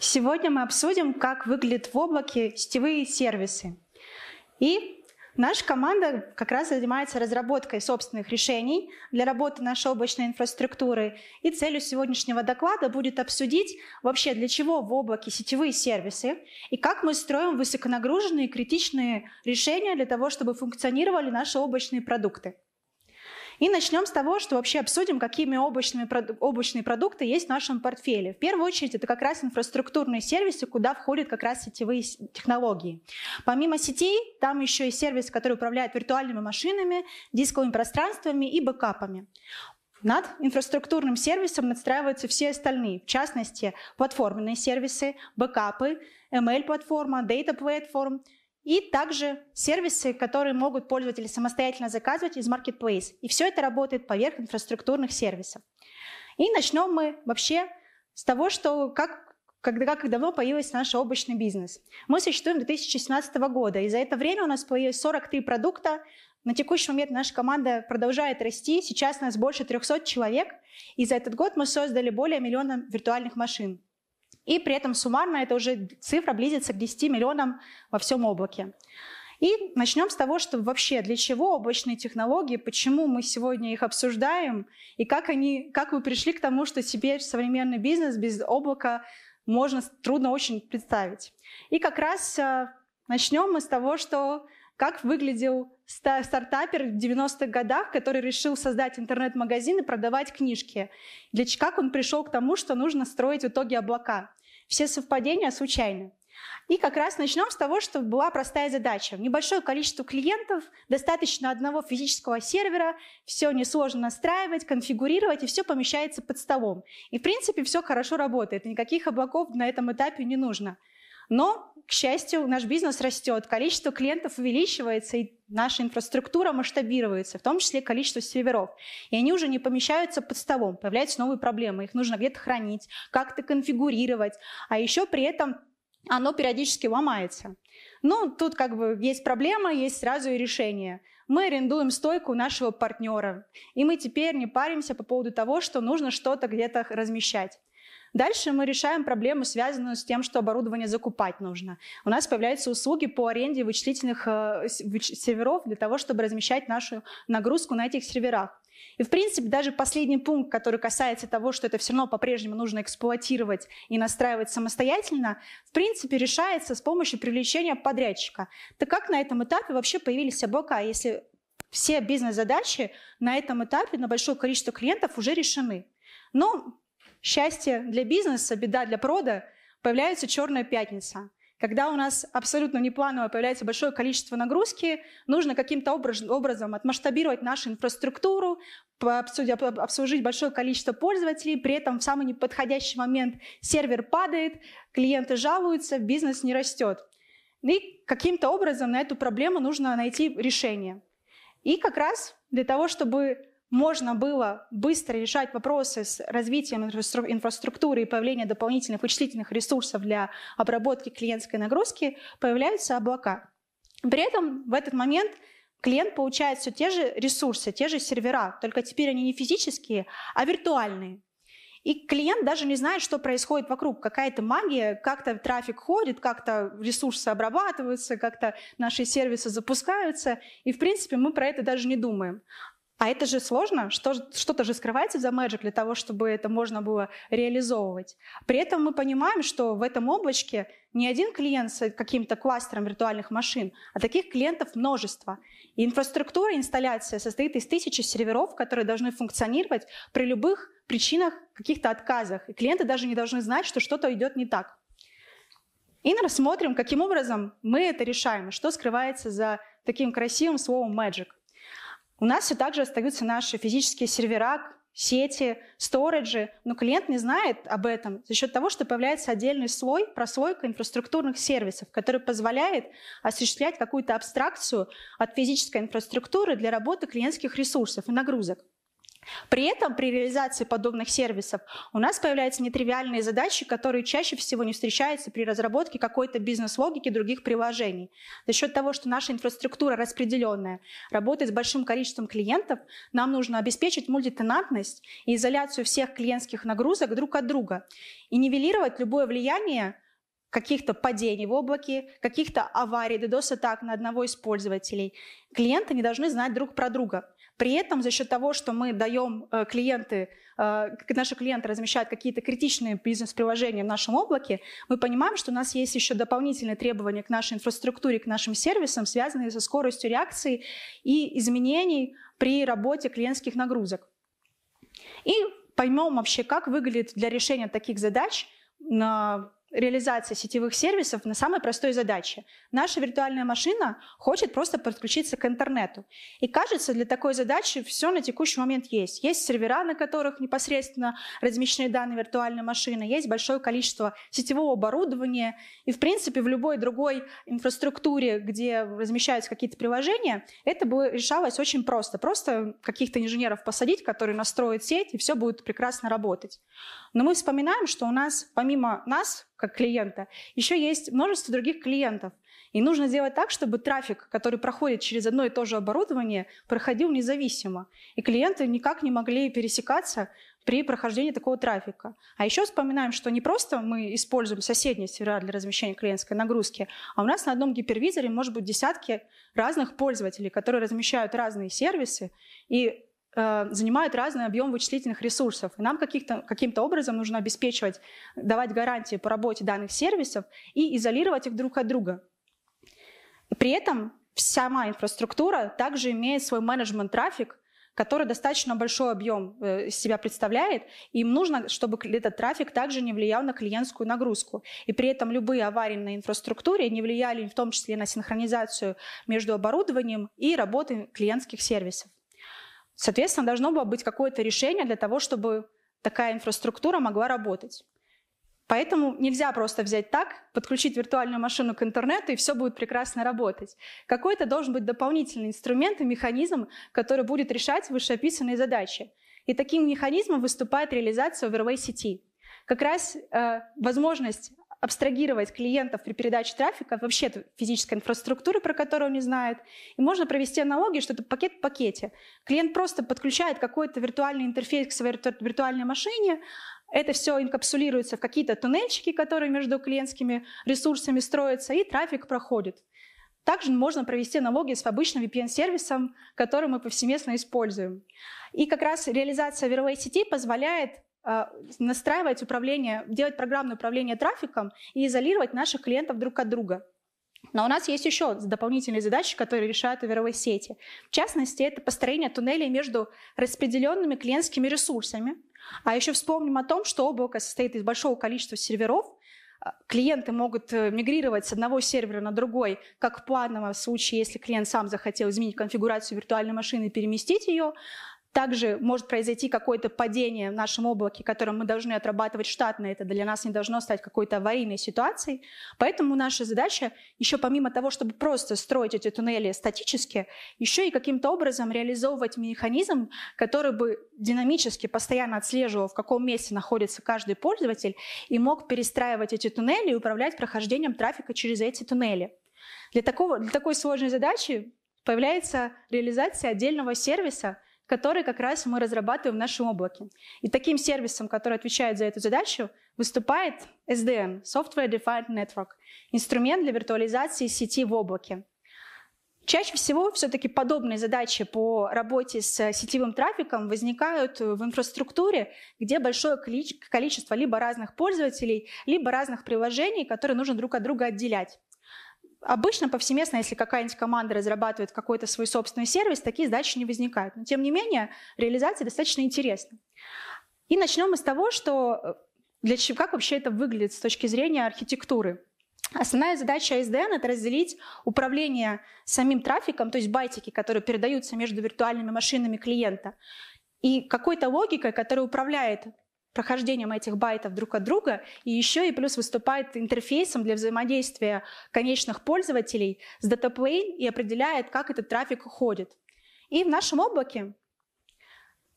Сегодня мы обсудим, как выглядят в облаке сетевые сервисы. И наша команда как раз занимается разработкой собственных решений для работы нашей облачной инфраструктуры. И целью сегодняшнего доклада будет обсудить вообще, для чего в облаке сетевые сервисы и как мы строим высоконагруженные критичные решения для того, чтобы функционировали наши облачные продукты. И начнем с того, что вообще обсудим, какими обычными, обычные продукты есть в нашем портфеле. В первую очередь это как раз инфраструктурные сервисы, куда входят как раз сетевые технологии. Помимо сетей, там еще и сервисы, которые управляют виртуальными машинами, дисковыми пространствами и бэкапами. Над инфраструктурным сервисом надстраиваются все остальные, в частности, платформенные сервисы, бэкапы, ML-платформа, data platform и также сервисы, которые могут пользователи самостоятельно заказывать из Marketplace. И все это работает поверх инфраструктурных сервисов. И начнем мы вообще с того, что как когда, как давно появился наш облачный бизнес. Мы существуем с 2017 года, и за это время у нас появилось 43 продукта. На текущий момент наша команда продолжает расти, сейчас нас больше 300 человек, и за этот год мы создали более миллиона виртуальных машин. И при этом суммарно это уже цифра близится к 10 миллионам во всем облаке. И начнем с того, что вообще для чего облачные технологии, почему мы сегодня их обсуждаем, и как, они, как вы пришли к тому, что теперь современный бизнес без облака можно трудно очень представить. И как раз э, начнем мы с того, что как выглядел стартапер в 90-х годах, который решил создать интернет-магазин и продавать книжки. Для как он пришел к тому, что нужно строить в итоге облака. Все совпадения случайны. И как раз начнем с того, что была простая задача. Небольшое количество клиентов, достаточно одного физического сервера, все несложно настраивать, конфигурировать, и все помещается под столом. И в принципе все хорошо работает, никаких облаков на этом этапе не нужно. Но, к счастью, наш бизнес растет, количество клиентов увеличивается, и наша инфраструктура масштабируется, в том числе количество серверов. И они уже не помещаются под столом, появляются новые проблемы, их нужно где-то хранить, как-то конфигурировать, а еще при этом оно периодически ломается. Ну, тут как бы есть проблема, есть сразу и решение. Мы арендуем стойку нашего партнера, и мы теперь не паримся по поводу того, что нужно что-то где-то размещать. Дальше мы решаем проблему, связанную с тем, что оборудование закупать нужно. У нас появляются услуги по аренде вычислительных э, серверов для того, чтобы размещать нашу нагрузку на этих серверах. И, в принципе, даже последний пункт, который касается того, что это все равно по-прежнему нужно эксплуатировать и настраивать самостоятельно, в принципе, решается с помощью привлечения подрядчика. Так как на этом этапе вообще появились облака, если все бизнес-задачи на этом этапе на большое количество клиентов уже решены? Но ну, Счастье для бизнеса, беда для прода, появляется черная пятница. Когда у нас абсолютно непланово появляется большое количество нагрузки, нужно каким-то образом отмасштабировать нашу инфраструктуру, обслужить большое количество пользователей, при этом в самый неподходящий момент сервер падает, клиенты жалуются, бизнес не растет. И каким-то образом на эту проблему нужно найти решение. И как раз для того, чтобы можно было быстро решать вопросы с развитием инфраструктуры и появлением дополнительных вычислительных ресурсов для обработки клиентской нагрузки, появляются облака. При этом в этот момент клиент получает все те же ресурсы, те же сервера, только теперь они не физические, а виртуальные. И клиент даже не знает, что происходит вокруг. Какая-то магия, как-то трафик ходит, как-то ресурсы обрабатываются, как-то наши сервисы запускаются. И, в принципе, мы про это даже не думаем. А это же сложно, что-то что же скрывается за Magic для того, чтобы это можно было реализовывать. При этом мы понимаем, что в этом облачке не один клиент с каким-то кластером виртуальных машин, а таких клиентов множество. И инфраструктура, инсталляция состоит из тысячи серверов, которые должны функционировать при любых причинах, каких-то отказах. И клиенты даже не должны знать, что что-то идет не так. И рассмотрим, каким образом мы это решаем, и что скрывается за таким красивым словом magic. У нас все так же остаются наши физические сервера, сети, сториджи, но клиент не знает об этом за счет того, что появляется отдельный слой, прослойка инфраструктурных сервисов, который позволяет осуществлять какую-то абстракцию от физической инфраструктуры для работы клиентских ресурсов и нагрузок. При этом при реализации подобных сервисов у нас появляются нетривиальные задачи, которые чаще всего не встречаются при разработке какой-то бизнес-логики других приложений. За счет того, что наша инфраструктура распределенная, работает с большим количеством клиентов, нам нужно обеспечить мультитенантность и изоляцию всех клиентских нагрузок друг от друга и нивелировать любое влияние каких-то падений в облаке, каких-то аварий, DDoS-атак на одного из пользователей. Клиенты не должны знать друг про друга. При этом за счет того, что мы даем э, клиенты, э, наши клиенты размещают какие-то критичные бизнес-приложения в нашем облаке, мы понимаем, что у нас есть еще дополнительные требования к нашей инфраструктуре, к нашим сервисам, связанные со скоростью реакции и изменений при работе клиентских нагрузок. И поймем вообще, как выглядит для решения таких задач реализация сетевых сервисов на самой простой задаче. Наша виртуальная машина хочет просто подключиться к интернету. И кажется, для такой задачи все на текущий момент есть. Есть сервера, на которых непосредственно размещены данные виртуальной машины, есть большое количество сетевого оборудования. И, в принципе, в любой другой инфраструктуре, где размещаются какие-то приложения, это бы решалось очень просто. Просто каких-то инженеров посадить, которые настроят сеть, и все будет прекрасно работать. Но мы вспоминаем, что у нас, помимо нас, как клиента. Еще есть множество других клиентов. И нужно сделать так, чтобы трафик, который проходит через одно и то же оборудование, проходил независимо. И клиенты никак не могли пересекаться при прохождении такого трафика. А еще вспоминаем, что не просто мы используем соседние сервера для размещения клиентской нагрузки, а у нас на одном гипервизоре может быть десятки разных пользователей, которые размещают разные сервисы, и Э, занимают разный объем вычислительных ресурсов. И нам каким-то образом нужно обеспечивать, давать гарантии по работе данных сервисов и изолировать их друг от друга. При этом вся инфраструктура также имеет свой менеджмент трафик, который достаточно большой объем э, из себя представляет, им нужно, чтобы этот трафик также не влиял на клиентскую нагрузку. И при этом любые аварии на инфраструктуре не влияли в том числе на синхронизацию между оборудованием и работой клиентских сервисов. Соответственно, должно было быть какое-то решение для того, чтобы такая инфраструктура могла работать. Поэтому нельзя просто взять так, подключить виртуальную машину к интернету, и все будет прекрасно работать. Какой-то должен быть дополнительный инструмент и механизм, который будет решать вышеописанные задачи. И таким механизмом выступает реализация оверлей сети. Как раз э, возможность абстрагировать клиентов при передаче трафика вообще физической инфраструктуры, про которую он не знает. И можно провести аналогию, что это пакет в пакете. Клиент просто подключает какой-то виртуальный интерфейс к своей виртуальной машине, это все инкапсулируется в какие-то туннельчики, которые между клиентскими ресурсами строятся, и трафик проходит. Также можно провести аналогии с обычным VPN-сервисом, который мы повсеместно используем. И как раз реализация веровой сети позволяет а, настраивать управление, делать программное управление трафиком и изолировать наших клиентов друг от друга. Но у нас есть еще дополнительные задачи, которые решают веровые сети. В частности, это построение туннелей между распределенными клиентскими ресурсами. А еще вспомним о том, что облако состоит из большого количества серверов. А, клиенты могут э, мигрировать с одного сервера на другой, как в плановом случае, если клиент сам захотел изменить конфигурацию виртуальной машины и переместить ее, также может произойти какое-то падение в нашем облаке, которое мы должны отрабатывать штатно. Это для нас не должно стать какой-то аварийной ситуацией. Поэтому наша задача еще помимо того, чтобы просто строить эти туннели статически, еще и каким-то образом реализовывать механизм, который бы динамически постоянно отслеживал, в каком месте находится каждый пользователь, и мог перестраивать эти туннели и управлять прохождением трафика через эти туннели. Для, такого, для такой сложной задачи появляется реализация отдельного сервиса – который как раз мы разрабатываем в нашем облаке. И таким сервисом, который отвечает за эту задачу, выступает SDN, Software Defined Network, инструмент для виртуализации сети в облаке. Чаще всего все-таки подобные задачи по работе с сетевым трафиком возникают в инфраструктуре, где большое количество либо разных пользователей, либо разных приложений, которые нужно друг от друга отделять обычно повсеместно, если какая-нибудь команда разрабатывает какой-то свой собственный сервис, такие задачи не возникают. Но тем не менее, реализация достаточно интересна. И начнем мы с того, что э, для чего, как вообще это выглядит с точки зрения архитектуры. Основная задача SDN — это разделить управление самим трафиком, то есть байтики, которые передаются между виртуальными машинами клиента, и какой-то логикой, которая управляет прохождением этих байтов друг от друга, и еще и плюс выступает интерфейсом для взаимодействия конечных пользователей с датаплейн и определяет, как этот трафик уходит. И в нашем облаке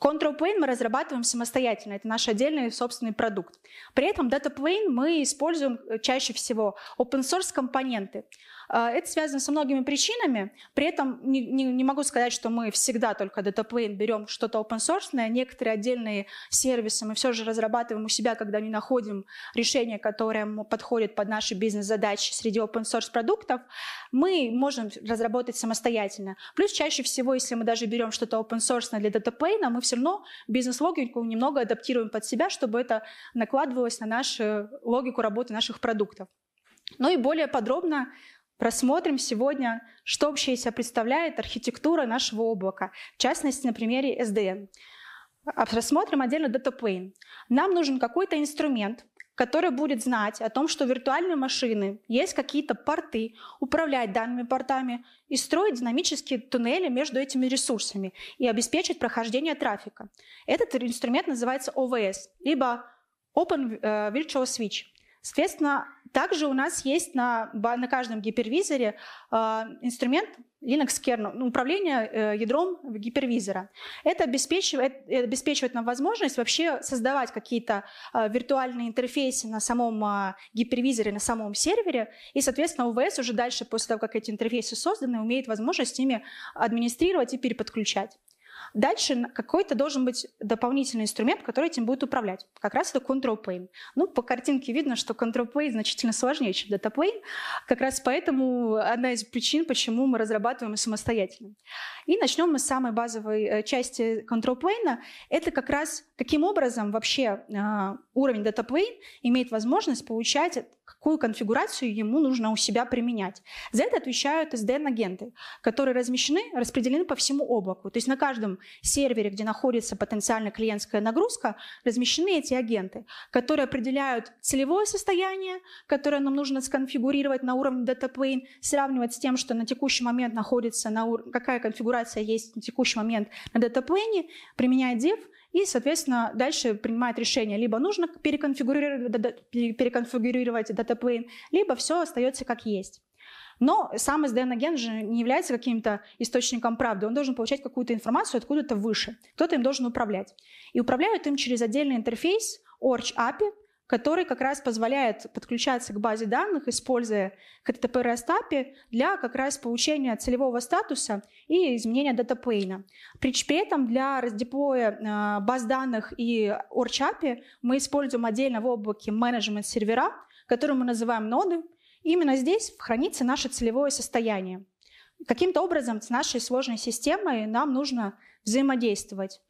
Control Plane мы разрабатываем самостоятельно, это наш отдельный собственный продукт. При этом Data Plane мы используем э, чаще всего open source компоненты. А, это связано со многими причинами. При этом не, не, не могу сказать, что мы всегда только DTP берем что-то open source. Некоторые отдельные сервисы мы все же разрабатываем у себя, когда не находим решение, которое подходит под наши бизнес-задачи среди open source продуктов. Мы можем разработать самостоятельно. Плюс чаще всего, если мы даже берем что-то open source для DTP, мы все равно бизнес-логику немного адаптируем под себя, чтобы это накладывалось на нашу логику работы наших продуктов. Ну и более подробно Просмотрим сегодня, что вообще из себя представляет архитектура нашего облака, в частности, на примере SDN. А просмотрим отдельно DataPlane. Нам нужен какой-то инструмент, который будет знать о том, что у виртуальной машины есть какие-то порты, управлять данными портами и строить динамические туннели между этими ресурсами и обеспечить прохождение трафика. Этот инструмент называется OVS, либо Open э, Virtual Switch. Соответственно, также у нас есть на, на каждом гипервизоре э, инструмент Linux kernel, ну, управление э, ядром гипервизора. Это обеспечивает, э, э, обеспечивает нам возможность вообще создавать какие-то э, виртуальные интерфейсы на самом э, гипервизоре, на самом сервере, и, соответственно, ОВС уже дальше, после того, как эти интерфейсы созданы, умеет возможность ими администрировать и переподключать. Дальше какой-то должен быть дополнительный инструмент, который этим будет управлять. Как раз это control plane. Ну, по картинке видно, что control plane значительно сложнее, чем data plane. Как раз поэтому одна из причин, почему мы разрабатываем самостоятельно. И начнем мы с самой базовой э, части control plane. Это как раз каким образом вообще э, уровень data plane имеет возможность получать какую конфигурацию ему нужно у себя применять. За это отвечают SDN-агенты, которые размещены, распределены по всему облаку. То есть на каждом сервере, где находится потенциально клиентская нагрузка, размещены эти агенты, которые определяют целевое состояние, которое нам нужно сконфигурировать на уровне data plane, сравнивать с тем, что на текущий момент находится, на ур... какая конфигурация есть на текущий момент на data plane, применяет div, и, соответственно, дальше принимает решение, либо нужно переконфигурировать, переконфигурировать датаплейн, либо все остается как есть. Но сам СДН-агент же не является каким-то источником правды. Он должен получать какую-то информацию откуда-то выше. Кто-то им должен управлять. И управляют им через отдельный интерфейс Orch API, который как раз позволяет подключаться к базе данных, используя HTTP REST API для как раз получения целевого статуса и изменения датапейна. При этом для раздеплоя э, баз данных и Orch API мы используем отдельно в облаке менеджмент сервера, который мы называем ноды, Именно здесь хранится наше целевое состояние. Каким-то образом с нашей сложной системой нам нужно взаимодействовать.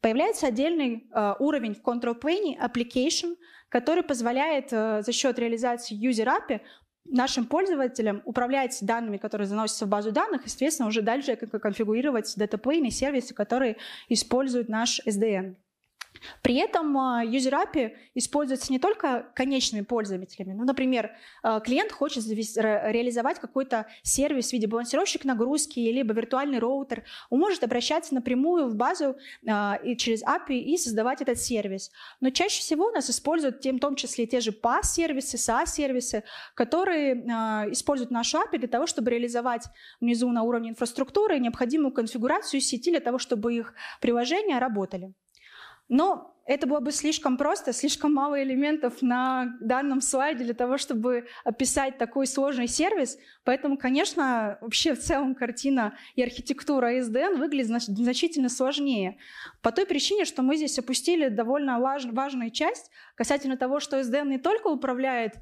Появляется отдельный э, уровень в Control Plane Application, который позволяет э, за счет реализации User API нашим пользователям управлять данными, которые заносятся в базу данных, и, соответственно, уже дальше конфигурировать датаплейные сервисы, которые используют наш SDN. При этом а, юзерапи используется не только конечными пользователями. Ну, например, а, клиент хочет реализовать какой-то сервис в виде балансировщик нагрузки, либо виртуальный роутер. Он может обращаться напрямую в базу а, и через API и создавать этот сервис. Но чаще всего у нас используют в том числе те же PaaS-сервисы, SaaS-сервисы, которые используют нашу API для того, чтобы реализовать внизу на уровне инфраструктуры необходимую конфигурацию сети для того, чтобы их приложения работали. Но это было бы слишком просто, слишком мало элементов на данном слайде для того, чтобы описать такой сложный сервис. Поэтому, конечно, вообще в целом картина и архитектура SDN выглядит значительно сложнее. По той причине, что мы здесь опустили довольно важную часть касательно того, что SDN не только управляет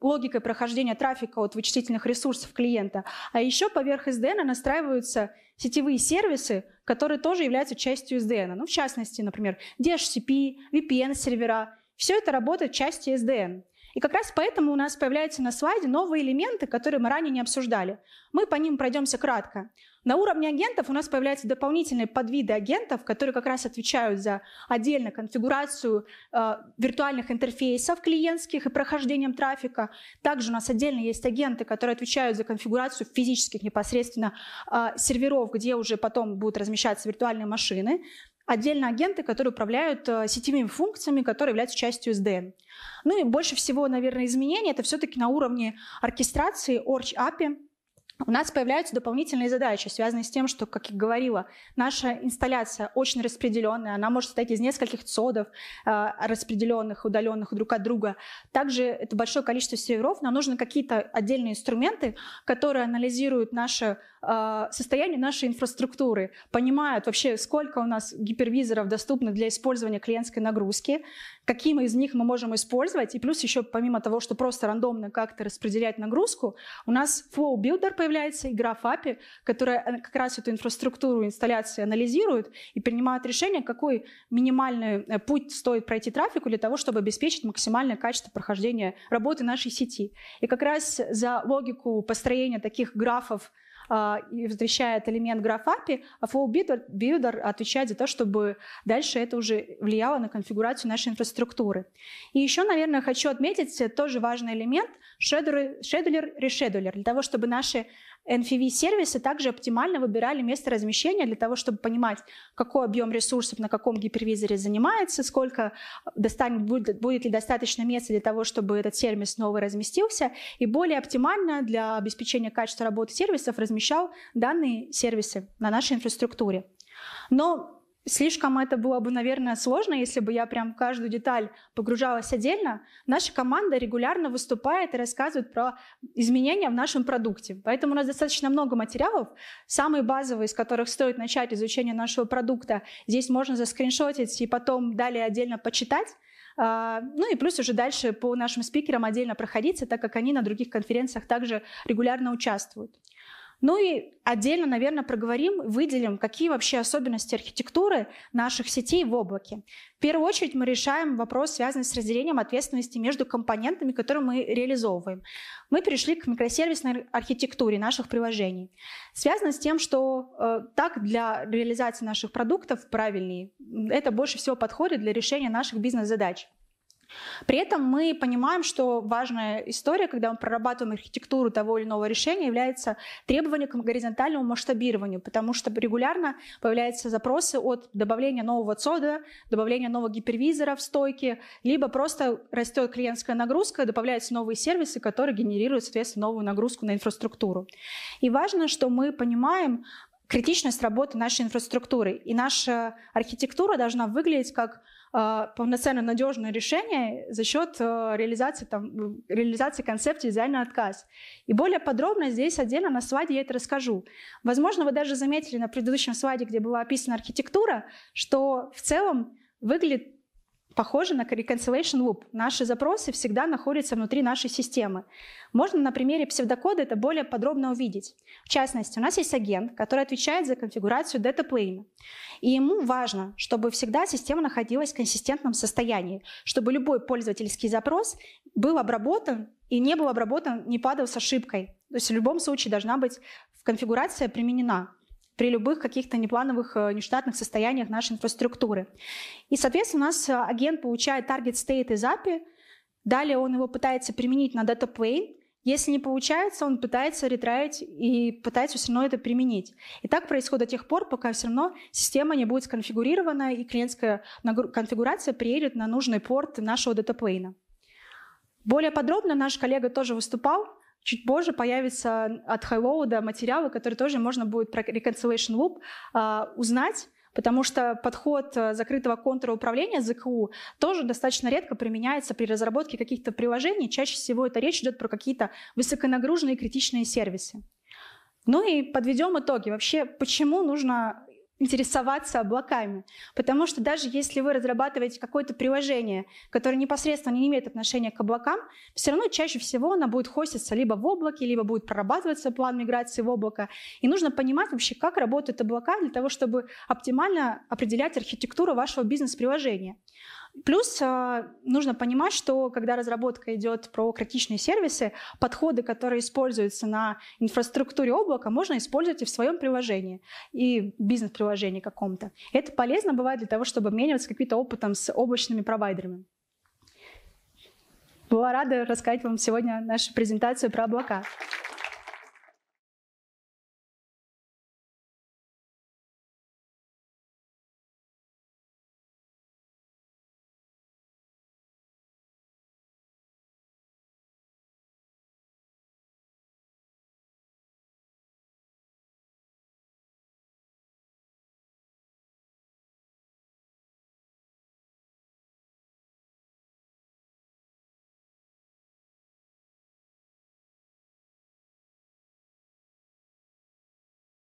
логикой прохождения трафика от вычислительных ресурсов клиента, а еще поверх SDN настраиваются сетевые сервисы, которые тоже являются частью SDN. Ну, в частности, например, DHCP, VPN-сервера. Все это работает частью SDN. И как раз поэтому у нас появляются на слайде новые элементы, которые мы ранее не обсуждали. Мы по ним пройдемся кратко. На уровне агентов у нас появляются дополнительные подвиды агентов, которые как раз отвечают за отдельно конфигурацию э, виртуальных интерфейсов клиентских и прохождением трафика. Также у нас отдельно есть агенты, которые отвечают за конфигурацию физических непосредственно э, серверов, где уже потом будут размещаться виртуальные машины отдельно агенты, которые управляют э, сетевыми функциями, которые являются частью SDN. Ну и больше всего, наверное, изменений это все-таки на уровне оркестрации Orch API, у нас появляются дополнительные задачи, связанные с тем, что, как я говорила, наша инсталляция очень распределенная, она может состоять из нескольких цодов, а, распределенных, удаленных друг от друга. Также это большое количество серверов, нам нужны какие-то отдельные инструменты, которые анализируют наше а, состояние нашей инфраструктуры, понимают вообще, сколько у нас гипервизоров доступно для использования клиентской нагрузки, каким из них мы можем использовать, и плюс еще помимо того, что просто рандомно как-то распределять нагрузку, у нас Flow Builder появляется игра FAPI, которая э, как раз эту инфраструктуру инсталляции анализирует и принимает решение, какой минимальный э, путь стоит пройти трафику для того, чтобы обеспечить максимальное качество прохождения работы нашей сети. И как раз за логику построения таких графов а, и возвращает элемент графапи, а Flow отвечает за то, чтобы дальше это уже влияло на конфигурацию нашей инфраструктуры. И еще, наверное, хочу отметить тоже важный элемент – шедулер, решедулер. Для того, чтобы наши NFV-сервисы также оптимально выбирали место размещения для того, чтобы понимать, какой объем ресурсов на каком гипервизоре занимается, сколько э, достанет, будет, будет ли достаточно места для того, чтобы этот сервис снова разместился, и более оптимально для обеспечения качества работы сервисов размещал данные сервисы на нашей инфраструктуре. Но Слишком это было бы, наверное, сложно, если бы я прям в каждую деталь погружалась отдельно. Наша команда регулярно выступает и рассказывает про изменения в нашем продукте. Поэтому у нас достаточно много материалов. Самые базовые, из которых стоит начать изучение нашего продукта, здесь можно заскриншотить и потом далее отдельно почитать. А, ну и плюс уже дальше по нашим спикерам отдельно проходиться, так как они на других конференциях также регулярно участвуют. Ну и отдельно, наверное, проговорим, выделим, какие вообще особенности архитектуры наших сетей в облаке. В первую очередь мы решаем вопрос, связанный с разделением ответственности между компонентами, которые мы реализовываем. Мы перешли к микросервисной архитектуре наших приложений. Связано с тем, что э, так для реализации наших продуктов правильнее, это больше всего подходит для решения наших бизнес-задач. При этом мы понимаем, что важная история, когда мы прорабатываем архитектуру того или иного решения, является требование к горизонтальному масштабированию, потому что регулярно появляются запросы от добавления нового цода, добавления нового гипервизора в стойке, либо просто растет клиентская нагрузка, добавляются новые сервисы, которые генерируют, соответственно, новую нагрузку на инфраструктуру. И важно, что мы понимаем, критичность работы нашей инфраструктуры. И наша архитектура должна выглядеть как а, полноценно надежное решение за счет э, реализации, там, э, реализации концепции дизайна отказ. И более подробно здесь отдельно на слайде я это расскажу. Возможно, вы даже заметили на предыдущем слайде, где была описана архитектура, что в целом выглядит похоже на reconciliation loop. Наши запросы всегда находятся внутри нашей системы. Можно на примере псевдокода это более подробно увидеть. В частности, у нас есть агент, который отвечает за конфигурацию data plane, И ему важно, чтобы всегда система находилась в консистентном состоянии, чтобы любой пользовательский запрос был обработан и не был обработан, не падал с ошибкой. То есть в любом случае должна быть конфигурация применена при любых каких-то неплановых, э, нештатных состояниях нашей инфраструктуры. И, соответственно, у нас э, агент получает таргет стейт из API, далее он его пытается применить на data plane, если не получается, он пытается ретраить и пытается все равно это применить. И так происходит до тех пор, пока все равно система не будет сконфигурирована, и клиентская конфигурация приедет на нужный порт нашего датаплейна. Более подробно наш коллега тоже выступал Чуть позже появится от хайлоуда материалы, которые тоже можно будет про reconciliation loop э, узнать, потому что подход э, закрытого контура управления ЗКУ тоже достаточно редко применяется при разработке каких-то приложений. Чаще всего это речь идет про какие-то высоконагруженные критичные сервисы. Ну и подведем итоги. Вообще, почему нужно интересоваться облаками. Потому что даже если вы разрабатываете какое-то приложение, которое непосредственно не имеет отношения к облакам, все равно чаще всего оно будет хоститься либо в облаке, либо будет прорабатываться план миграции в облако. И нужно понимать вообще, как работают облака для того, чтобы оптимально определять архитектуру вашего бизнес-приложения. Плюс а, нужно понимать, что когда разработка идет про критичные сервисы, подходы, которые используются на инфраструктуре облака, можно использовать и в своем приложении, и бизнес-приложении каком-то. Это полезно бывает для того, чтобы обмениваться каким-то опытом с облачными провайдерами. Была рада рассказать вам сегодня нашу презентацию про облака.